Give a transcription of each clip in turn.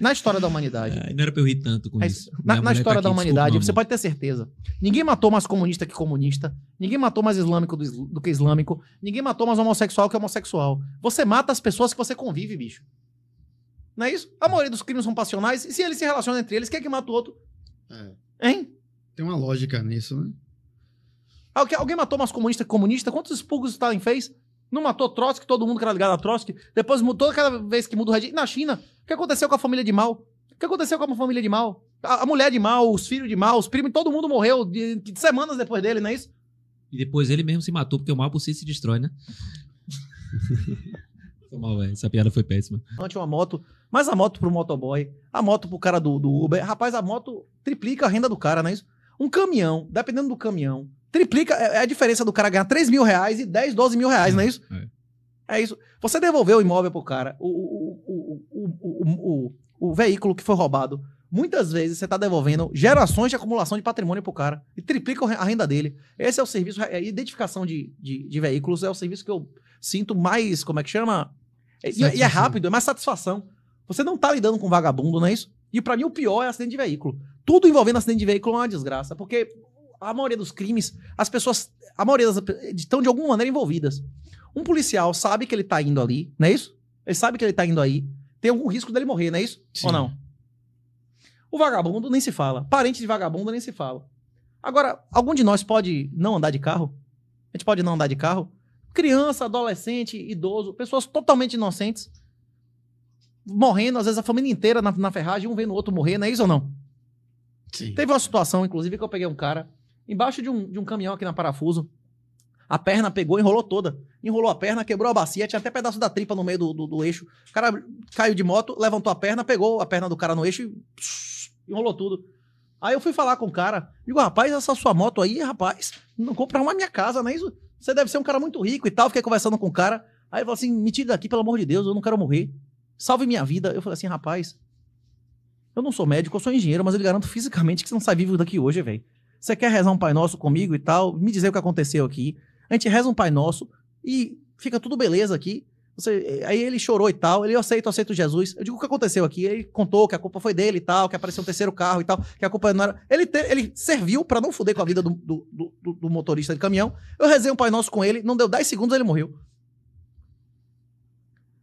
na história da humanidade. É, não era pra eu rir tanto com é, isso. Na, na tá história tá da humanidade, desculpa, você pode ter certeza. Ninguém matou mais comunista que comunista. Ninguém matou mais islâmico do, do, que islâmico. Ninguém matou mais homossexual que homossexual. Você mata as pessoas que você convive, bicho. Não é isso? A maioria dos crimes são passionais. E se eles se relacionam entre eles, quem é que mata o outro? É. Hein? Tem uma lógica nisso, né? Alguém matou mais comunista que comunista? Quantos expurgos o Stalin fez? Não matou Trotsky, todo mundo que era ligado a Trotsky. Depois, toda cada vez que muda o regime. Na China, o que aconteceu com a família de Mal? O que aconteceu com a família de Mal? A, a mulher de Mal, os filhos de Mal, os primos, todo mundo morreu de, de, semanas depois dele, não é isso? E depois ele mesmo se matou, porque o mal por si se destrói, né? mal, Essa piada foi péssima. Antes uma moto, mas a moto pro motoboy, a moto pro cara do, do Uber. Rapaz, a moto triplica a renda do cara, não é isso? Um caminhão, dependendo do caminhão, Triplica, é, é a diferença do cara ganhar 3 mil reais e 10, 12 mil reais, não é, é isso? É, é isso. Você devolveu o imóvel pro cara, o, o, o, o, veículo que foi roubado. Muitas vezes você está devolvendo gerações de acumulação de patrimônio pro cara e triplica a renda dele. Esse é o serviço, a é, identificação de, de, de veículos é o serviço que eu sinto mais, como é que chama? E, e é rápido, é mais satisfação. Você não está lidando com vagabundo, não é isso? E para mim o pior é acidente de veículo. Tudo envolvendo acidente de veículo é uma desgraça, porque a maioria dos crimes, as pessoas, a maioria das, estão de alguma maneira envolvidas. Um policial sabe que ele tá indo ali, não é isso? Ele sabe que ele tá indo aí. Tem algum risco dele morrer, não é isso? Sim. Ou não? O vagabundo nem se fala. Parente de vagabundo nem se fala. Agora, algum de nós pode não andar de carro? A gente pode não andar de carro? Criança, adolescente, idoso, pessoas totalmente inocentes, morrendo, às vezes a família inteira na, na ferragem, um vendo o outro morrer, não é isso ou não? Sim. Teve uma situação, inclusive, que eu peguei um cara embaixo de um, de um caminhão aqui na Parafuso. A perna pegou, enrolou toda. Enrolou a perna, quebrou a bacia, tinha até pedaço da tripa no meio do, do, do eixo. O cara caiu de moto, levantou a perna, pegou a perna do cara no eixo e enrolou tudo. Aí eu fui falar com o cara. Digo, rapaz, essa sua moto aí, rapaz, não compra uma minha casa, né? Isso, você deve ser um cara muito rico e tal. Fiquei conversando com o cara. Aí ele falou assim: me tire daqui, pelo amor de Deus, eu não quero morrer. Salve minha vida. Eu falei assim, rapaz, eu não sou médico, eu sou engenheiro, mas eu lhe garanto fisicamente que você não sai vivo daqui hoje, velho. Você quer rezar um Pai Nosso comigo e tal? Me dizer o que aconteceu aqui. A gente reza um Pai Nosso e fica tudo beleza aqui. Você, eh, aí ele chorou e tal, ele aceita, aceito Jesus. Eu digo o que aconteceu aqui. Ele contou que a culpa foi dele e tal, que apareceu um terceiro carro e tal, que a culpa não era. Ele, te, ele serviu para não fuder com a vida do, do, do, do, motorista de caminhão. Eu rezei um Pai Nosso com ele, não deu 10 segundos, ele morreu.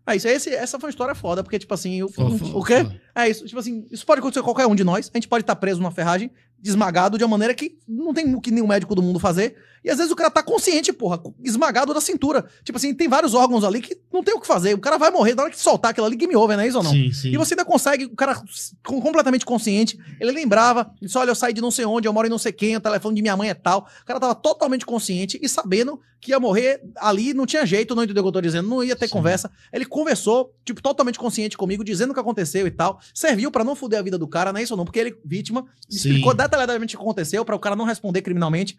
É isso, é esse, essa foi uma história foda, porque, tipo assim, eu, o quê? É isso, tipo assim, isso pode acontecer com qualquer um de nós. A gente pode estar tá preso numa ferragem, esmagado de uma maneira que não tem o que nenhum médico do mundo fazer. E às vezes o cara tá consciente, porra, esmagado da cintura. Tipo assim, tem vários órgãos ali que não tem o que fazer. O cara vai morrer, na hora que soltar aquilo ali, game over, não né? é isso ou não? Sim, sim. E você ainda consegue, o cara completamente consciente, ele lembrava, disse, olha, eu saí de não sei onde, eu moro em não sei quem, o telefone de minha mãe é tal. O cara tava totalmente consciente e sabendo que ia morrer ali, não tinha jeito, não entendeu o que eu tô dizendo, não ia ter sim. conversa. Ele conversou, tipo, totalmente consciente comigo, dizendo o que aconteceu e tal. Serviu para não fuder a vida do cara, não é isso ou não? Porque ele, vítima, explicou da detalhadamente o que aconteceu para o cara não responder criminalmente.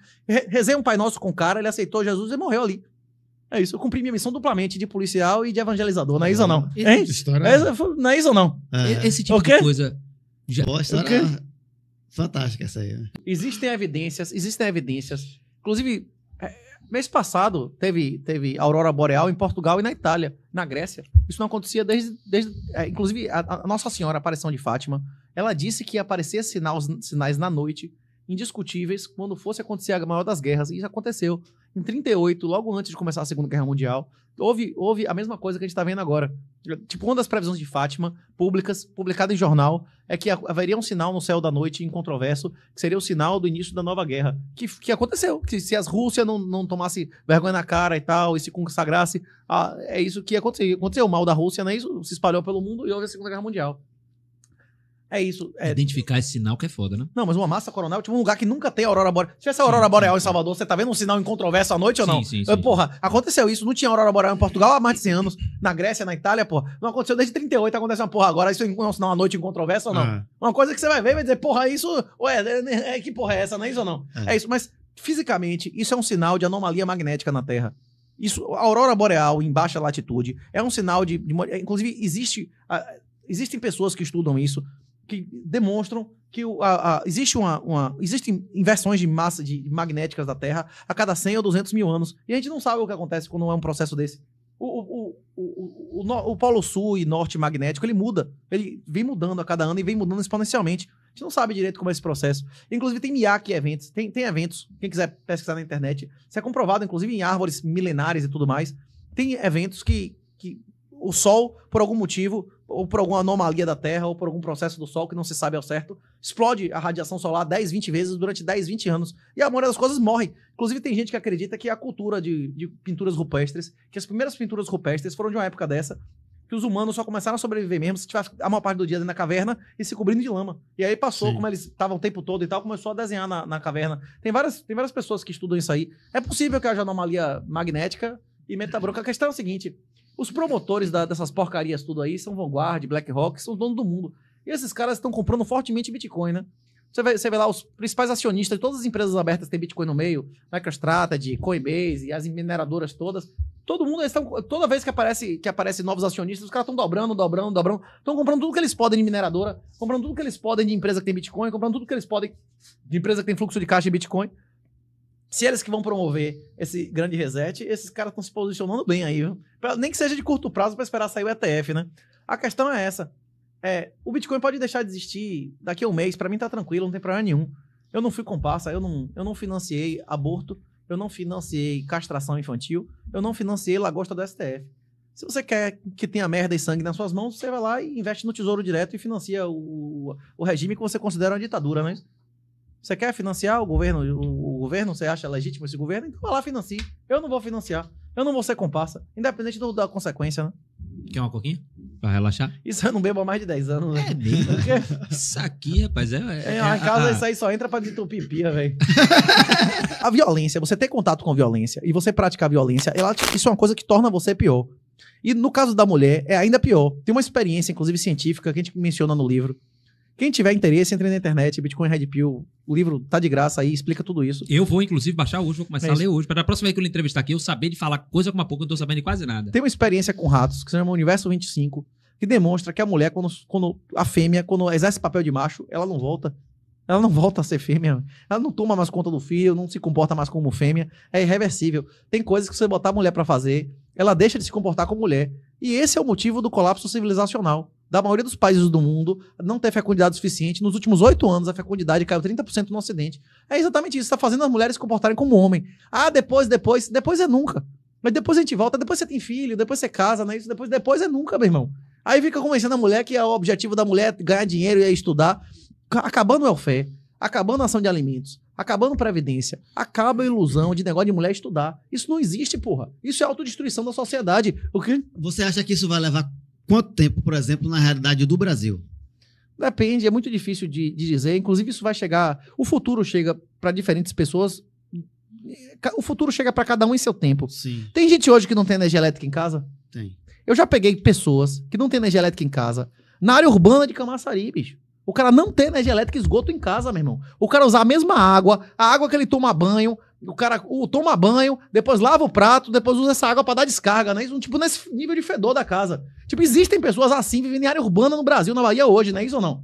rezei um Pai Nosso com o cara, ele aceitou Jesus e morreu ali. É isso, eu cumpri minha missão duplamente de policial e de evangelizador, não é isso ou não? Hein? História... não é isso ou não? É. Esse tipo de coisa. Já... Boa história né? fantástica essa aí. Né? Existem evidências, existem evidências. Inclusive, é, mês passado teve, teve aurora boreal em Portugal e na Itália, na Grécia. Isso não acontecia desde. desde é, inclusive, a, a Nossa Senhora, a aparição de Fátima, ela disse que aparecia sinais, sinais na noite, indiscutíveis, quando fosse acontecer a maior das guerras, e isso aconteceu. Em 38, logo antes de começar a Segunda Guerra Mundial, houve, houve a mesma coisa que a gente está vendo agora. Tipo, uma das previsões de Fátima, públicas, publicada em jornal, é que haveria um sinal no céu da noite, incontroverso, que seria o sinal do início da nova guerra. Que, que aconteceu. Que se as Rússias não, não tomasse vergonha na cara e tal, e se consagrasse, ah, é isso que aconteceu. Aconteceu o mal da Rússia, né? Isso se espalhou pelo mundo e houve a Segunda Guerra Mundial. É isso. É... Identificar esse sinal que é foda, né? Não, mas uma massa coronal, tipo um lugar que nunca tem aurora boreal. Se tivesse aurora sim, boreal sim. em Salvador, você tá vendo um sinal incontroverso à noite ou não? Sim, sim, sim. Porra, aconteceu isso. Não tinha aurora boreal em Portugal há mais de 100 anos. Na Grécia, na Itália, porra. Não aconteceu desde 38, acontece uma porra agora. Isso é um sinal à noite incontroverso ou não? Ah. Uma coisa que você vai ver e vai dizer, porra, isso... Ué, é, é que porra é essa? Não é isso ou não? É. é isso, mas fisicamente, isso é um sinal de anomalia magnética na Terra. Isso, a aurora boreal em baixa latitude é um sinal de... de inclusive, existe... A, existem pessoas que estudam isso que demonstram que a, a, existe uma, uma, existem inversões de massa de magnéticas da Terra a cada 100 ou 200 mil anos e a gente não sabe o que acontece quando é um processo desse. O, o, o, o, o polo sul e norte magnético ele muda, ele vem mudando a cada ano e vem mudando exponencialmente. A gente não sabe direito como é esse processo. Inclusive tem IAC eventos, tem, tem eventos. Quem quiser pesquisar na internet, isso é comprovado, inclusive em árvores milenares e tudo mais. Tem eventos que, que o Sol, por algum motivo, ou por alguma anomalia da Terra, ou por algum processo do Sol que não se sabe ao certo, explode a radiação solar 10, 20 vezes durante 10, 20 anos. E a maioria das coisas morre. Inclusive, tem gente que acredita que a cultura de, de pinturas rupestres, que as primeiras pinturas rupestres foram de uma época dessa, que os humanos só começaram a sobreviver mesmo se tivesse a maior parte do dia dentro da caverna e se cobrindo de lama. E aí passou, Sim. como eles estavam o tempo todo e tal, começou a desenhar na, na caverna. Tem várias, tem várias pessoas que estudam isso aí. É possível que haja anomalia magnética e metabroca. A questão é a seguinte: os promotores da, dessas porcarias tudo aí são Vanguard, BlackRock, são dono do mundo. E esses caras estão comprando fortemente Bitcoin, né? Você vê, você vê lá os principais acionistas de todas as empresas abertas têm Bitcoin no meio, MicroStrategy, Coinbase, as mineradoras todas. Todo mundo, eles tão, toda vez que aparece, que aparece novos acionistas, os caras estão dobrando, dobrando, dobrando. Estão comprando tudo que eles podem de mineradora, comprando tudo que eles podem de empresa que tem Bitcoin, comprando tudo que eles podem de empresa que tem fluxo de caixa em Bitcoin se eles que vão promover esse grande reset, esses caras estão se posicionando bem aí, viu? Pra, nem que seja de curto prazo para esperar sair o ETF, né? A questão é essa. É, o Bitcoin pode deixar de existir daqui a um mês, para mim tá tranquilo, não tem problema nenhum. Eu não fui comparsa, eu não, eu não financiei aborto, eu não financiei castração infantil, eu não financiei lagosta do STF. Se você quer que tenha merda e sangue nas suas mãos, você vai lá e investe no Tesouro Direto e financia o, o regime que você considera uma ditadura, né? Você quer financiar o governo, o, governo, você acha legítimo esse governo, então vai lá financie. Eu não vou financiar. Eu não vou ser comparsa. Independente do, da consequência, né? Quer uma coquinha? Pra relaxar? Isso eu não bebo há mais de 10 anos. Né? É Isso aqui, rapaz, é... é, é em casa a, ah. a... isso aí só entra pra entupir pipia, velho. a violência, você ter contato com violência e você praticar violência, ela, isso é uma coisa que torna você pior. E no caso da mulher, é ainda pior. Tem uma experiência, inclusive científica, que a gente menciona no livro, quem tiver interesse, entre na internet, Bitcoin Red Pill, o livro tá de graça aí, explica tudo isso. Eu vou, inclusive, baixar hoje, vou começar é a ler hoje, para a próxima vez que eu lhe entrevistar aqui, eu saber de falar coisa como a pouco, eu não tô sabendo de quase nada. Tem uma experiência com ratos, que se chama Universo 25, que demonstra que a mulher, quando, quando a fêmea, quando exerce papel de macho, ela não volta. Ela não volta a ser fêmea. Ela não toma mais conta do filho, não se comporta mais como fêmea. É irreversível. Tem coisas que você botar a mulher para fazer, ela deixa de se comportar como mulher. E esse é o motivo do colapso civilizacional da maioria dos países do mundo não ter fecundidade suficiente. Nos últimos oito anos, a fecundidade caiu 30% no Ocidente. É exatamente isso. Está fazendo as mulheres se comportarem como homem. Ah, depois, depois. Depois é nunca. Mas depois a gente volta, depois você tem filho, depois você casa, não é isso? Depois, depois é nunca, meu irmão. Aí fica convencendo a mulher que é o objetivo da mulher ganhar dinheiro e é estudar. Acabando o fé acabando a ação de alimentos, acabando previdência, acaba a ilusão de negócio de mulher estudar. Isso não existe, porra. Isso é autodestruição da sociedade. O que? Você acha que isso vai levar quanto tempo, por exemplo, na realidade do Brasil? Depende, é muito difícil de, de dizer. Inclusive, isso vai chegar. O futuro chega para diferentes pessoas. O futuro chega para cada um em seu tempo. Sim. Tem gente hoje que não tem energia elétrica em casa? Tem. Eu já peguei pessoas que não têm energia elétrica em casa. Na área urbana de Camaçari, bicho. O cara não tem energia elétrica e esgoto em casa, meu irmão. O cara usa a mesma água, a água que ele toma banho, o cara o, toma banho, depois lava o prato, depois usa essa água para dar descarga, né? Isso, tipo, nesse nível de fedor da casa. Tipo, existem pessoas assim vivendo em área urbana no Brasil, na Bahia hoje, não é isso ou não?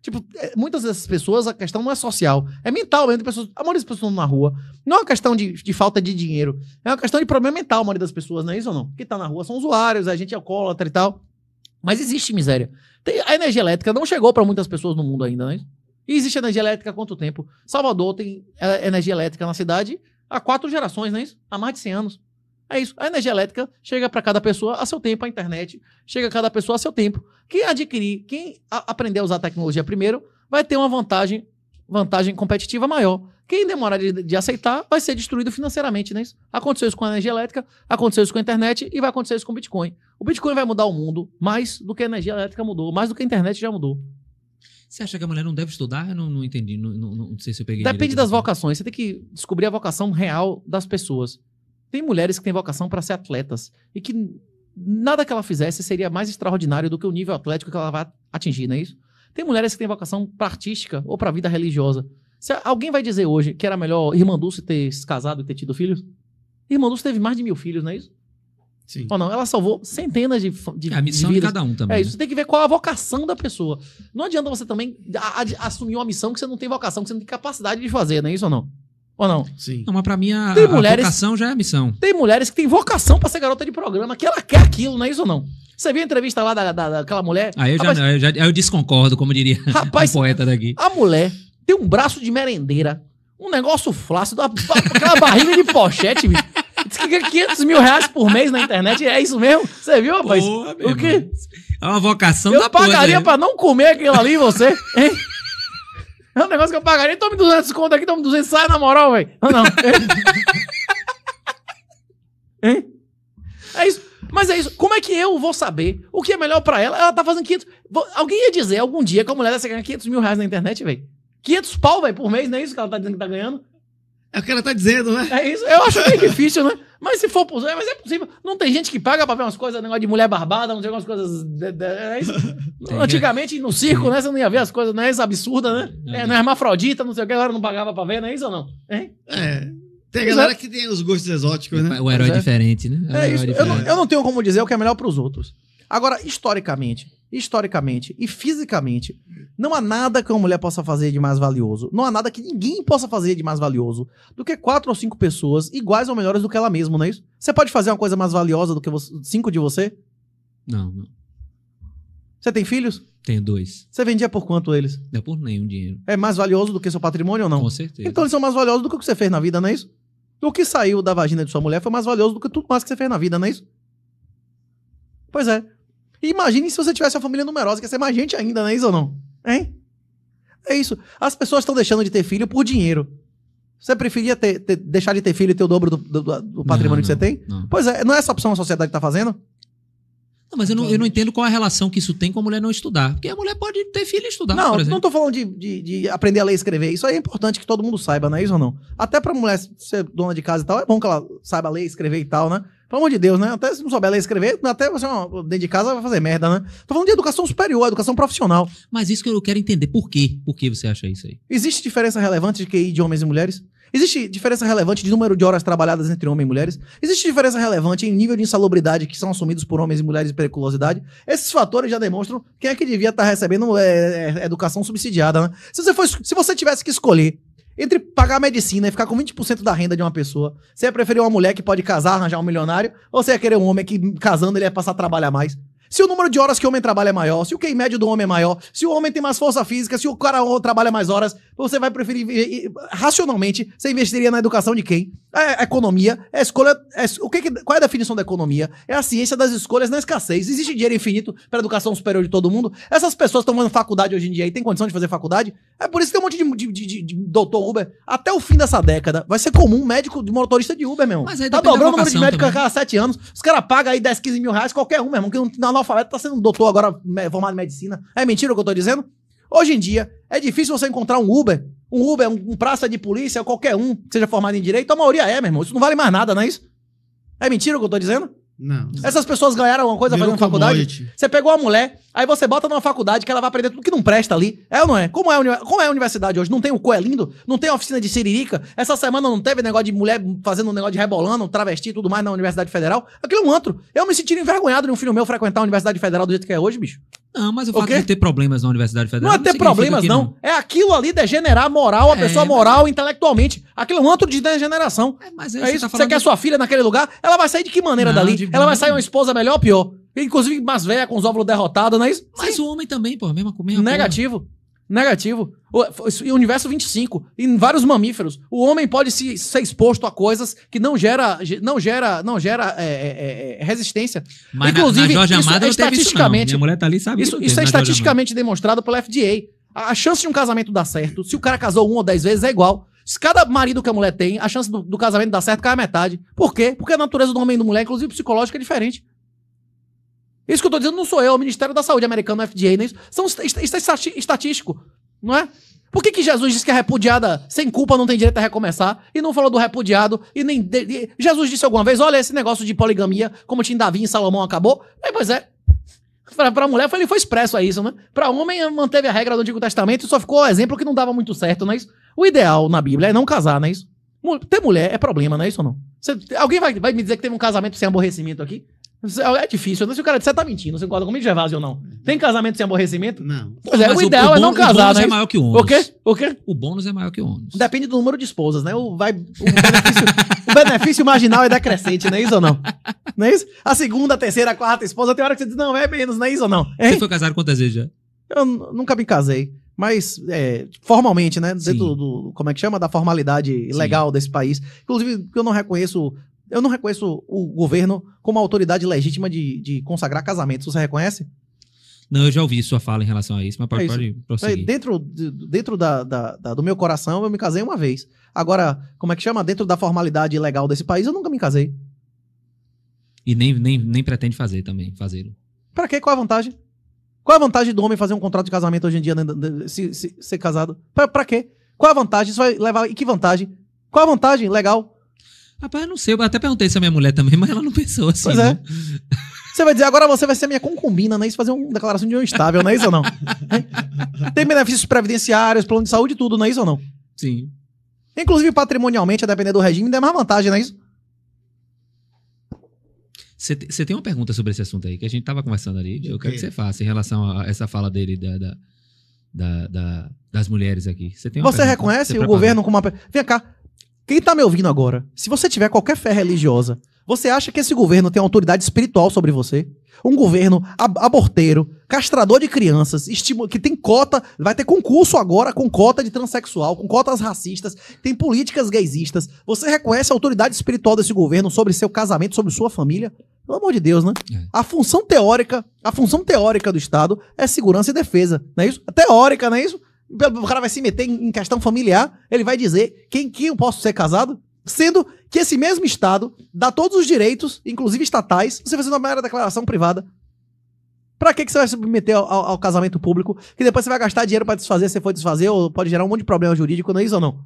Tipo, é, muitas dessas pessoas, a questão não é social, é mental mesmo. Pessoas, a maioria das pessoas na rua não é uma questão de, de falta de dinheiro, é uma questão de problema mental, a maioria das pessoas, não é isso ou não? Que tá na rua são usuários, a gente é alcoólatra e tal. Mas existe miséria. Tem, a energia elétrica não chegou para muitas pessoas no mundo ainda, não é isso? E existe energia elétrica há quanto tempo? Salvador tem é, é energia elétrica na cidade há quatro gerações, não é isso? Há mais de 100 anos. É isso. A energia elétrica chega para cada pessoa a seu tempo, a internet chega a cada pessoa a seu tempo. Quem adquirir, quem aprender a usar a tecnologia primeiro, vai ter uma vantagem, vantagem competitiva maior. Quem demorar de, de aceitar vai ser destruído financeiramente, não é isso? Aconteceu isso com a energia elétrica, aconteceu isso com a internet e vai acontecer isso com o Bitcoin. O Bitcoin vai mudar o mundo mais do que a energia elétrica mudou, mais do que a internet já mudou. Você acha que a mulher não deve estudar? Eu não, não entendi, não, não, não, sei se eu peguei. Depende das vocações. Você tem que descobrir a vocação real das pessoas. Tem mulheres que têm vocação para ser atletas e que nada que ela fizesse seria mais extraordinário do que o nível atlético que ela vai atingir, não é isso? Tem mulheres que têm vocação para artística ou para a vida religiosa. Se alguém vai dizer hoje que era melhor Irmã Dulce ter se casado e ter tido filhos? Irmã Dulce teve mais de mil filhos, não é isso? Sim. Ou não, ela salvou centenas de, de é, A missão de, de, cada um também. É né? isso, você tem que ver qual a vocação da pessoa. Não adianta você também a, a, assumir uma missão que você não tem vocação, que você não tem capacidade de fazer, não é isso ou não? Ou não? Sim. Não, mas pra mim a, tem mulheres, a vocação já é a missão. Tem mulheres que têm vocação para ser garota de programa, que ela quer aquilo, não é isso ou não? Você viu a entrevista lá da, da, daquela mulher? Aí ah, eu, rapaz, já, eu, já, eu desconcordo, como diria rapaz, um poeta daqui. A mulher tem um braço de merendeira, um negócio flácido, aquela barriga de pochete, bicho. Diz que 500 mil reais por mês na internet. É isso mesmo? Você viu, rapaz? Porra, o que? É uma vocação eu da Eu pagaria né? pra não comer aquilo ali, você, hein? É um negócio que eu pagaria. Tome 200 conto aqui, tome 200. Sai na moral, velho. Não, não. hein? É isso. Mas é isso. Como é que eu vou saber o que é melhor para ela? Ela tá fazendo 500. Alguém ia dizer algum dia que a mulher dessa ganha 500 mil reais na internet, velho. 500 pau, velho, por mês, não é isso que ela tá dizendo que tá ganhando? É o que ela tá dizendo, né? É isso. Eu acho bem difícil, né? Mas se for possível, mas é possível. Não tem gente que paga pra ver umas coisas, negócio de mulher barbada, não sei umas coisas. De, de, é isso. Antigamente, no circo, né? Você não ia ver as coisas, né? Isso absurda, né? É. é, não é hermafrodita, não sei o que, agora não pagava pra ver, não é isso ou não? Hein? É. Tem a galera é. que tem os gostos exóticos, né? O herói é. é. diferente, né? É, isso. Eu não, eu não tenho como dizer o que é melhor pros outros. Agora, historicamente, historicamente e fisicamente, não há nada que uma mulher possa fazer de mais valioso. Não há nada que ninguém possa fazer de mais valioso do que quatro ou cinco pessoas iguais ou melhores do que ela mesma, não é isso? Você pode fazer uma coisa mais valiosa do que você, cinco de você? Não, não. Você tem filhos? Tenho dois. Você vendia por quanto eles? Não é por nenhum dinheiro. É mais valioso do que seu patrimônio ou não? Com certeza. Então eles são mais valiosos do que o que você fez na vida, não é isso? O que saiu da vagina de sua mulher foi mais valioso do que tudo mais que você fez na vida, não é isso? Pois é. Imagine se você tivesse uma família numerosa, que ia ser mais gente ainda, não é isso ou não? Hein? É isso. As pessoas estão deixando de ter filho por dinheiro. Você preferia ter, ter, deixar de ter filho e ter o dobro do, do, do patrimônio não, que você tem? Não. Pois é, não é essa opção a sociedade está fazendo? Não, mas eu não, eu não entendo qual a relação que isso tem com a mulher não estudar. Porque a mulher pode ter filho e estudar, não, Não, estou falando de, de, de, aprender a ler e escrever. Isso aí é importante que todo mundo saiba, não é isso ou não? Até pra mulher ser dona de casa e tal, é bom que ela saiba ler, escrever e tal, né? Pelo amor de Deus, né? Até se não souber ler e escrever, até você, dentro de casa, vai fazer merda, né? Tô falando de educação superior, educação profissional. Mas isso que eu quero entender. Por quê? Por que você acha isso aí? Existe diferença relevante de QI de homens e mulheres? Existe diferença relevante de número de horas trabalhadas entre homens e mulheres? Existe diferença relevante em nível de insalubridade que são assumidos por homens e mulheres e periculosidade? Esses fatores já demonstram quem é que devia estar tá recebendo é, é, educação subsidiada, né? Se você, for, se você tivesse que escolher entre pagar medicina e ficar com 20% da renda de uma pessoa, você ia preferir uma mulher que pode casar, arranjar um milionário, ou você ia querer um homem que, casando, ele ia passar a trabalhar mais? Se o número de horas que o homem trabalha é maior, se o QI médio do homem é maior, se o homem tem mais força física, se o cara trabalha mais horas, você vai preferir. Racionalmente, você investiria na educação de quem? É a economia, é a escolha. É, o que, qual é a definição da economia? É a ciência das escolhas na escassez. Existe dinheiro infinito para a educação superior de todo mundo? Essas pessoas estão fazendo faculdade hoje em dia e tem condição de fazer faculdade? É por isso que tem um monte de, de, de, de doutor Uber. Até o fim dessa década, vai ser comum médico de motorista de Uber, meu Mas aí tá dobrando o número de médico a cada sete anos. Os caras pagam aí 10, 15 mil reais qualquer um, meu irmão, que não tem analfabeto, tá sendo um doutor agora formado em medicina. É mentira o que eu tô dizendo? Hoje em dia, é difícil você encontrar um Uber, um Uber, um, um praça de polícia, qualquer um que seja formado em direito. A maioria é, meu irmão. Isso não vale mais nada, não é isso? É mentira o que eu tô dizendo? Não. Essas pessoas ganharam alguma coisa Virou fazendo faculdade? Você pegou a mulher, aí você bota numa faculdade que ela vai aprender tudo que não presta ali. É ou não é? Como é, a, como é a universidade hoje? Não tem o Coelindo? É não tem oficina de Siririca? Essa semana não teve negócio de mulher fazendo um negócio de rebolando, travesti e tudo mais na Universidade Federal? Aquilo é um antro. Eu me senti envergonhado de um filho meu frequentar a Universidade Federal do jeito que é hoje, bicho. Não, mas o fato okay? de ter problemas na Universidade Federal. Não, é ter problemas, não. não. É aquilo ali degenerar moral, a é, pessoa moral mas... intelectualmente. Aquilo é um outro de degeneração. É, mas é isso. Tá você quer de... sua filha naquele lugar? Ela vai sair de que maneira não, dali? Ela vai sair uma esposa melhor ou pior? Inclusive mais velha, com os óvulos derrotados, não é isso? Mas Sim. o homem também, pô, mesmo mesma Negativo. Porra. Negativo. O universo 25, em vários mamíferos, o homem pode se, ser exposto a coisas que não gera, não gera, não gera é, é, é, é resistência. Mas Inclusive, na, na isso é estatisticamente. Isso, mulher tá ali sabe isso, isso é estatisticamente demonstrado pela FDA. A, a chance de um casamento dar certo, se o cara casou uma ou dez vezes, é igual. Se cada marido que a mulher tem, a chance do, do casamento dar certo cai a metade. Por quê? Porque a natureza do homem e da mulher, inclusive psicológica, é diferente. Isso que eu estou dizendo não sou eu, é o Ministério da Saúde americano, o FDA, não é isso? São estatístico, não é? Por que, que Jesus disse que a é repudiada sem culpa não tem direito a recomeçar? E não falou do repudiado e nem. De... Jesus disse alguma vez: olha, esse negócio de poligamia, como tinha Davi e Salomão acabou. Mas, pois é. Pra, pra mulher foi, ele foi expresso a isso, né? Pra homem manteve a regra do Antigo Testamento e só ficou exemplo que não dava muito certo, não é isso? O ideal na Bíblia é não casar, não é isso? Ter mulher é problema, não é isso ou não? alguém vai, vai me dizer que teve um casamento sem aborrecimento aqui? É, é difícil. Se o cara disser, tá mentindo. Você concorda comigo, Gervásio, ou não? Tem casamento sem aborrecimento? Não. Pois é, o, o ideal o é não casar, é né? O bônus né? é maior que o ônus. O quê? O quê? O bônus é maior que o ônus. Depende do número de esposas, né? O, vai, o, benefício, o benefício marginal é decrescente, não é isso ou não? Não é isso? A segunda, a terceira, a quarta esposa, tem hora que você diz, não, é menos, não é isso ou não? Hein? Você foi casado quantas vezes já? Eu nunca me casei. Mas, é, formalmente, né? Dentro do, do, como é que chama? Da formalidade Sim. legal desse país. Inclusive, eu não reconheço eu não reconheço o governo como autoridade legítima de, de consagrar casamentos. Você reconhece? Não, eu já ouvi sua fala em relação a isso, mas pode, é isso. pode prosseguir. É, dentro, dentro da, da, da, do meu coração, eu me casei uma vez. Agora, como é que chama? Dentro da formalidade legal desse país, eu nunca me casei. E nem, nem, nem pretende fazer também, fazê-lo. Pra quê? Qual a vantagem? Qual a vantagem do homem fazer um contrato de casamento hoje em dia, né, se, se ser casado? Pra, pra quê? Qual a vantagem? Isso vai levar. E que vantagem? Qual a vantagem? Legal. Rapaz, eu não sei. Eu até perguntei se a minha mulher também, mas ela não pensou assim. Pois é. Você vai dizer, agora você vai ser minha concubina, né? Isso fazer uma declaração de união estável, não é isso ou não? Tem benefícios previdenciários, plano de saúde, tudo, não é isso ou não? Sim. Inclusive, patrimonialmente, a depender do regime, dá mais vantagem, não é isso? Você tem uma pergunta sobre esse assunto aí, que a gente tava conversando ali. Eu quero que você faça em relação a essa fala dele da, da, da, da das mulheres aqui. Você, você reconhece o governo como uma. Vem cá, quem está me ouvindo agora, se você tiver qualquer fé religiosa, você acha que esse governo tem autoridade espiritual sobre você? Um governo ab aborteiro, castrador de crianças, que tem cota, vai ter concurso agora com cota de transexual, com cotas racistas, tem políticas gaysistas. Você reconhece a autoridade espiritual desse governo sobre seu casamento, sobre sua família? Pelo amor de Deus, né? É. A função teórica, a função teórica do Estado é segurança e defesa, não é isso? teórica, não é isso? O cara vai se meter em questão familiar, ele vai dizer quem que eu posso ser casado, sendo que esse mesmo Estado dá todos os direitos, inclusive estatais, você fazendo uma mera declaração privada. Pra que, que você vai submeter ao, ao, casamento público, que depois você vai gastar dinheiro para desfazer, se for desfazer, ou pode gerar um monte de problema jurídico, não é isso ou não?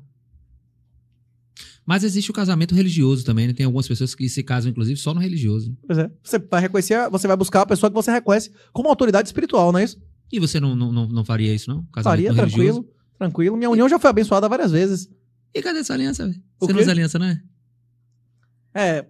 Mas existe o casamento religioso também, né? Tem algumas pessoas que se casam, inclusive, só no religioso. Pois é. Você vai reconhecer, você vai buscar a pessoa que você reconhece como autoridade espiritual, não é isso? E você não, não, não, faria isso, não? Casamento faria, tranquilo, religioso? tranquilo. Minha união já foi abençoada várias vezes. E cadê essa aliança? Você não usa aliança, né? É, é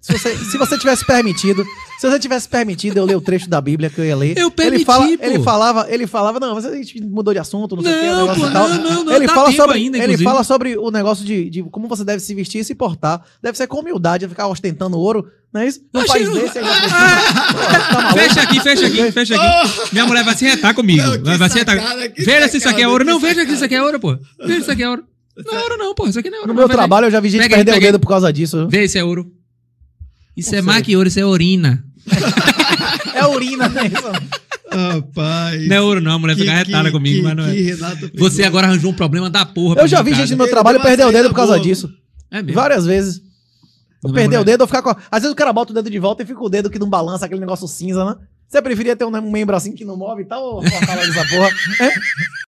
se você, se você tivesse permitido, se você tivesse permitido eu ler o trecho da Bíblia que eu ia ler. Eu permiti, ele, fala, ele falava, ele falava, não, mas a gente mudou de assunto, não, não sei o que, Não, não, não, ele fala sobre, ainda, ele fala sobre o negócio de, de, como você deve se vestir e se portar. Deve ser com humildade, ficar ostentando ouro, não é isso? No Achei desse, ah, eu... Tá fecha aqui, fecha aqui, fecha aqui. Minha mulher vai se retar comigo. Não, vai se retar. Veja se isso aqui é ouro. Não, veja se isso aqui é ouro, pô. Veja se isso aqui é ouro. Não é ouro, não, pô. Isso aqui não é ouro. No meu trabalho eu já vi gente perder o dedo por causa disso. Vê se é ouro. Isso é sei. maquior, isso é urina. é urina, né? Rapaz. Não é ouro, não. A mulher que, fica retada comigo, que, mas não é. Você agora arranjou um problema da porra. Eu já vi gente no meu trabalho perder o dedo por causa disso. É mesmo. Várias vezes. Eu perder o dedo, eu ficar com. Às vezes o cara bota o dedo de volta e fica o dedo que não balança, aquele negócio cinza, né? Você preferia ter um membro assim que não move e tal? Ou falar dessa porra? É?